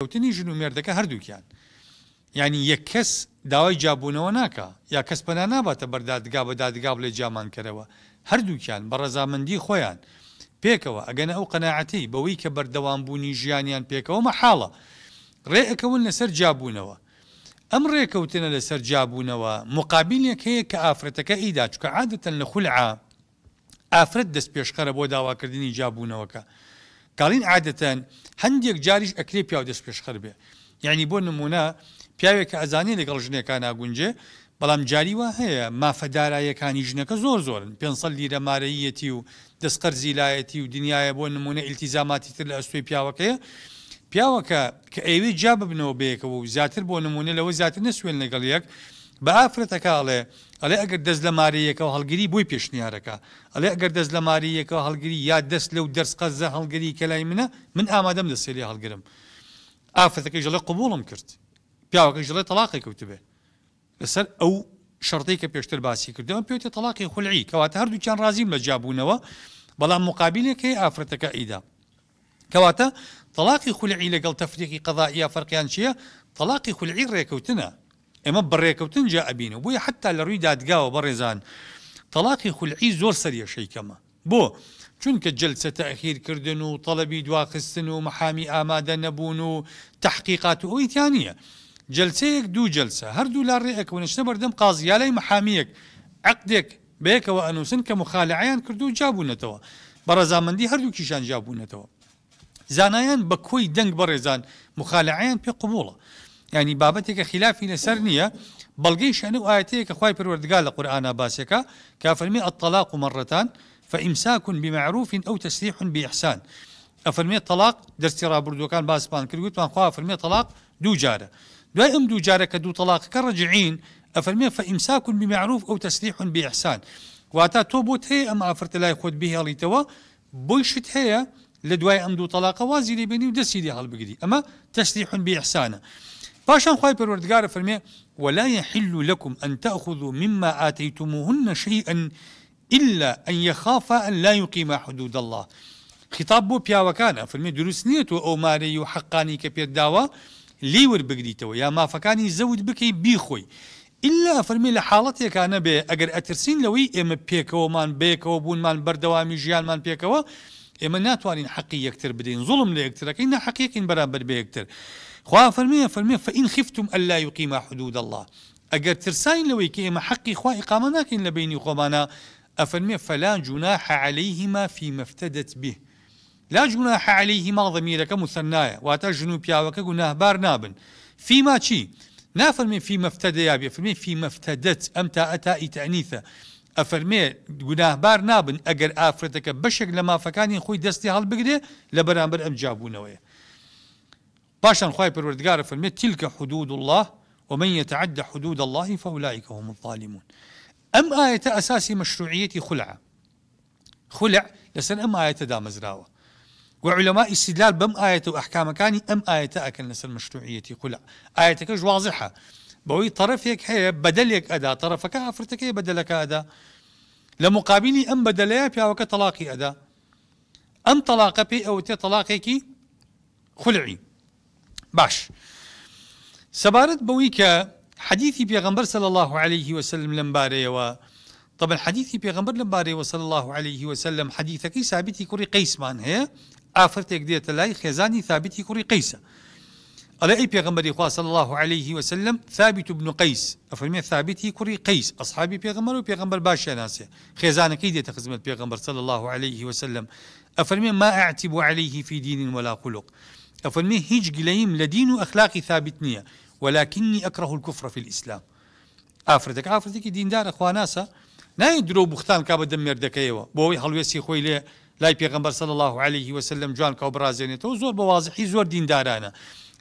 کەوتنی ژن و مێردەکە هەردووکیان ینی یەک کەس داوای جابوونەوە ناکە یا کەس پەنا ناباتە بەردادگا بە دادگا بڵێ جامانکەرەوە هەردووکیان بە ڕەزامەندی خۆیان پێکەوە ئەگەن ئەو قەنەعەتی بەوەی کە بەردەوامبوونی ژیانیان پێکەوە مەحاڵە ڕێەکەون لەسەر جابوونەوە ئەم ڕێکەوتنە لەسەر جابوونەوە مقابلێک هەیە کە ئافرەتەکە ئیدا چکە عادەتەن لە خولعا ئافرەت دەست پێشخەرە بۆ داواکردنی جابوونەوەکە قالین عادەتەن هەندێک جاریش ئەکرێ پیا دەست پێشخەر بێ یعنی بۆ نمونە پیاوێک کە ئەزانی لەگەڵ ژنەکان ناگونجێ بەڵام جاریوە هەیە مافەدارایەکانی ژنەکە زۆر زۆرن پێ لیرە مارەیەتی و دەستقەر زیلایەتی و دنیاە بۆ نمونە ئیلتیزاماتی تر لە ئەستوی پیاوەکەیە پیاوەکە کە ئەوێ جا ببنەوە بەیەکەوە و زیاتر بۆ نمونە لەوە زیاتر نە سوێن لەگەڵ یەک بە ئافرەتەکاڵێ ئەلێ ئەگەر دەست لە ماریەکە و هەلگری بووی پێشنیارەکە ئەلێ ئەگەر دەست لە ماریەکە هەلگری یا دەست لەو دەرسقە زە هەلگری کەلای منە من ئامادەم لە سێری هەلگرم ئافرەتەکەی ژەڵە قوبوڵم کرد پیاوەکە ژڵێ تەلاقی کەوتبێ لەسەر ئەو شەرتی کە پێشتر باسی کردەوە پێوتە تەلاقی خولعی کەواتە هەردووچیان رازیم لە جابوونەوە بەڵام مقابلەکەی ئافرەتەکە ئیدا کەواتە تەلاقی خولعی لەگەڵ تەفریقی قەضایا فەرقیان چییە تەلاقی خولعی ڕێکەوتنە ئێمە بڕێکەوتن جا ئەبینە بۆیە حتا لە ڕووی دادگاوە بەڕێزان تەلاقی خولعی زۆر سەریەشەیکەمە بۆ چونکە جلسە تاخیرکردن و تەلەبی دواخستن و مەحامی ئامادە نەبوون و تحقیقات و ئەویتیان نیە جلسەیەک دوو جلسە هەردوو لا ڕێەکەونشتە بەردەم قازیالای مەحامیەک عقدێک بەیەکەوە ئەنووسن کە مخالعیان کردو و جابوونەتەوە بەڕەزامەندی هەردوو کیشان جابوونەتەوە زانایان بە کۆی دەنگ بەڕێزان مخالعیان پێ قوبووڵە ینی بابەتێکە خلافی لەسەر نییە بەڵگەی شەن و ئاەتەیە کە خی القران لە قورآە باسەکە کافرمی ئەتەلاق و مەڕەتان فەئیمساکن بمەعروفین ئەو تەسلیحن بإحسان ئەفرمێ تەلاق دەستی رابرردوەکان باسپان کردوتمان خوا فەرمێ تەلاق دوو جارە دوای ئەم دوو جارە کە دوو تەلاقەکە ڕجعین ئەفرمێ فەئیمساکن بمەعروف ئەو تەسلیحن بإحسان واتە تۆ بۆت هەیە ئەم ئافرتە لای خۆت بهێڵیتەوە بۆی شت هەیە لە دوای ئەم دوو تەلاقە وازی لێبێنی و دەستی لێ هەڵبگری ئەمە تەسلیحن پاشان خوای پروردگار فرمي ولا يحل لكم أن تأخذوا مما آتيتموهن شيئا إلا أن يخاف أن لا يقيم حدود الله خطاب بو پیاوەکانە فەرمی دروست دروس نيتو أو مارەی و كبير داوا ليور لیور يا ما مافەکانی زەوت بكي بيخوي إلا لحالتي كان أجر أترسين لوي بێ بيكو مان بيكو ئێمە مان بێکەوە بوونمان بەردەوامی مان بيكو ناتوانين ناتوانین حەقی یەکتر بدەین زوڵم لە یەکترەکەی نەحقیەکەین بەرامبەر بە یەکتر خوا فەرمیە فەرمیە فەئین خفتم ئەللا یقیما حدود الله ئەگەر ترساین لەوەی کە ئێمە حەقی خوا ئقامە ناکەین لە بینی خۆمانە ئەفەرمیە جناح عليهما في مفتدت به لا جناح عليهما ضميرەکە مسنایە واتە ژنو پیاوەکە گوناهبار نابن فيما چی نافرمي فيما مفتدى يا بي فرمي في مفتدت أمتى أتى تأنيثة ئەفەرمێ گناهبار نابن ئەگەر ئافرەتەکە لما لە مافەکانی خۆی دەستی هەڵبگرێ لە بەرامبەر ئەم وی باشان خی پروردگار فرمێت تیلکە حدود الله ومن يتعدى حدود الله فأولئك هم الظالمون أم آية أساسي مشروعية خلع خلع لسن أم آية دام مزراوه وعلماء استدلال بم آية وأحكام کانی أم آية أكن لسن مشروعية خلع آية كج واضحة بوي بەوەی طرفێک هەیە بەدلێک ئەدا طرفەکە ئافرەتەکەی بەدلەکە ئەدا لە مقابلی ئەم بەدەلەیە طلاقي أدا ئەدا طلاق بي أو تي تەلاقێکی خلعي باش سبارت بويك حديثي بيغمبر صلى الله عليه وسلم لمباري و طبعا حديثي بيغمبر لمباري وصلى الله عليه وسلم حديثك ثابتي كوري قيس مان هي آفرتك ديت لاي خزاني ثابتي كوري قيسة على أي پێغمبەری خوا صلى الله عليه وسلم ثابت بن قيس أفرمي ثابت هي كري قيس أصحابي بيغمبر وبيغمبر باشا ناسي خێزانەکەی كيدي تخزمت بيغمبر صلى الله عليه وسلم أفرمي ما اعتب عليه في دين ولا خلق أفرمي هيج قليم لدين أخلاقي ثابتنية ولكني ثابت الكفر في الإسلام دين دار دیندارە ناسا نای درۆ بختان کا دمير دكيوا بوي حلوي خۆی لێ لاي پێغمبەر صلى الله عليه وسلم جوان کاو زور زۆر زور دين زۆر دیندارانە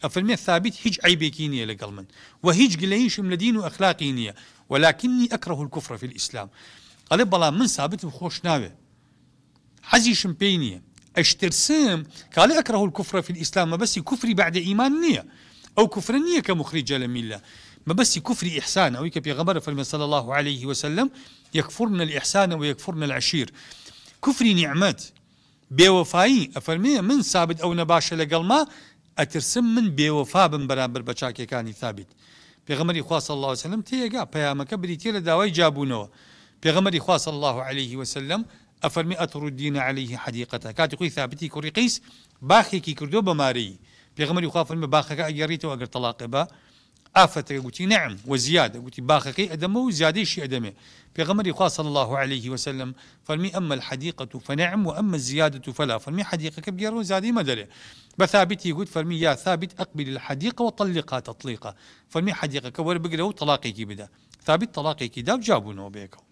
ئەفرمێ ثابت هج عیبێکی نییە لەگەڵ من وهج قليش من لە وأخلاقيني ولكني أكره الكفر في الإسلام قال بلا من ثابت وخوش نابه ناوێ شمبيني اشترسم قال أكره الكفر في الإسلام ما بس كفري بعد إيمان نییە أو كفر نییە كمخرج لملة ما بس كفر إحسان أو كبي غبر فلم صلى الله عليه وسلم يكفرن الإحسان ويكفرن العشير كفر نعمات بوفائي أفرمي من ثابت أو نباشا لقل ما اترسم من بێوەفا بن برابر بچاكي كاني ثابت پیغمبري خواص الله وسلم تيغا پيامك بریتێ داوي جابونو پیغمبري خواص صلى الله عليه وسلم افرمي اتردين عليه كاتي کاتی ثابتي كوري قيس باخي كي كردو بماري پیغمبري خوافن بە باخەکە اگريتو اگر طلاق بە ئافتەکە قلت نعم وزيادة قلت گوتی باخەکەی وزيادة شيء زیادەیشی في غمر خوا صلى الله عليه وسلم فرمي أما الحديقة فنعم وأما الزيادة فلا فرمي حديقة كبيرة وزيادة زیادی بثابت بەثابتی فرمي يا ثابت أقبل الحديقة وطلقها تطليقا فەرمی حديقەکە وەربگرە و تەلاقێکی بدا ثابت تەلاقێکی دا جابوونەوە بێکەوە.